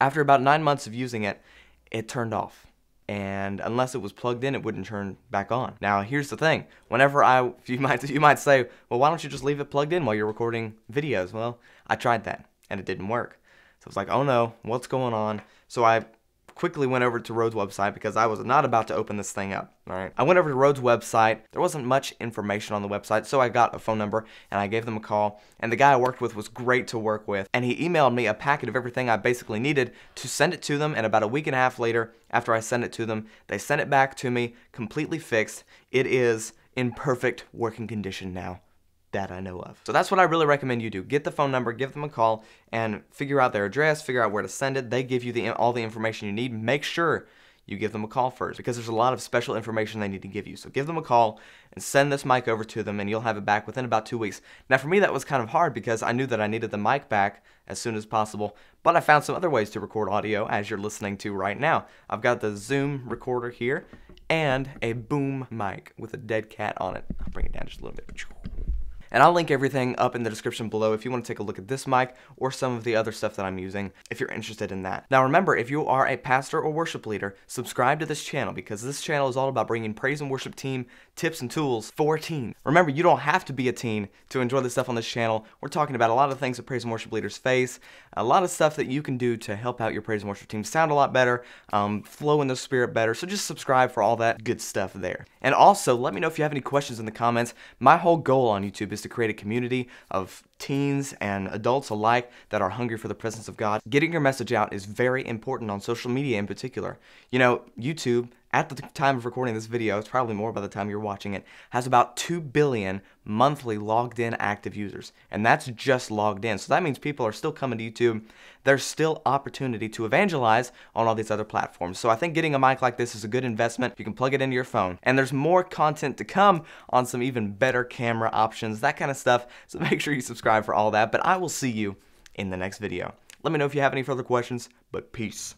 After about nine months of using it, it turned off. And unless it was plugged in, it wouldn't turn back on. Now, here's the thing. Whenever I, you might, you might say, well, why don't you just leave it plugged in while you're recording videos? Well, I tried that and it didn't work. So I was like, oh no, what's going on? So I quickly went over to Rhodes' website because I was not about to open this thing up. All right. I went over to Rhodes' website. There wasn't much information on the website, so I got a phone number and I gave them a call. And the guy I worked with was great to work with. And he emailed me a packet of everything I basically needed to send it to them. And about a week and a half later, after I sent it to them, they sent it back to me completely fixed. It is in perfect working condition now that I know of. So that's what I really recommend you do. Get the phone number, give them a call, and figure out their address, figure out where to send it. They give you the, all the information you need. Make sure you give them a call first because there's a lot of special information they need to give you. So give them a call and send this mic over to them and you'll have it back within about two weeks. Now for me that was kind of hard because I knew that I needed the mic back as soon as possible, but I found some other ways to record audio as you're listening to right now. I've got the Zoom recorder here and a boom mic with a dead cat on it. I'll bring it down just a little bit. And I'll link everything up in the description below if you want to take a look at this mic or some of the other stuff that I'm using if you're interested in that. Now remember, if you are a pastor or worship leader, subscribe to this channel because this channel is all about bringing praise and worship team tips and tools for teens. Remember, you don't have to be a teen to enjoy the stuff on this channel. We're talking about a lot of things that praise and worship leaders face, a lot of stuff that you can do to help out your praise and worship team sound a lot better, um, flow in the spirit better. So just subscribe for all that good stuff there. And also, let me know if you have any questions in the comments. My whole goal on YouTube is is to create a community of teens and adults alike that are hungry for the presence of God. Getting your message out is very important on social media in particular. You know, YouTube, at the time of recording this video, it's probably more by the time you're watching it, has about 2 billion monthly logged in active users. And that's just logged in. So that means people are still coming to YouTube. There's still opportunity to evangelize on all these other platforms. So I think getting a mic like this is a good investment. You can plug it into your phone. And there's more content to come on some even better camera options, that kind of stuff. So make sure you subscribe subscribe for all that, but I will see you in the next video. Let me know if you have any further questions, but peace.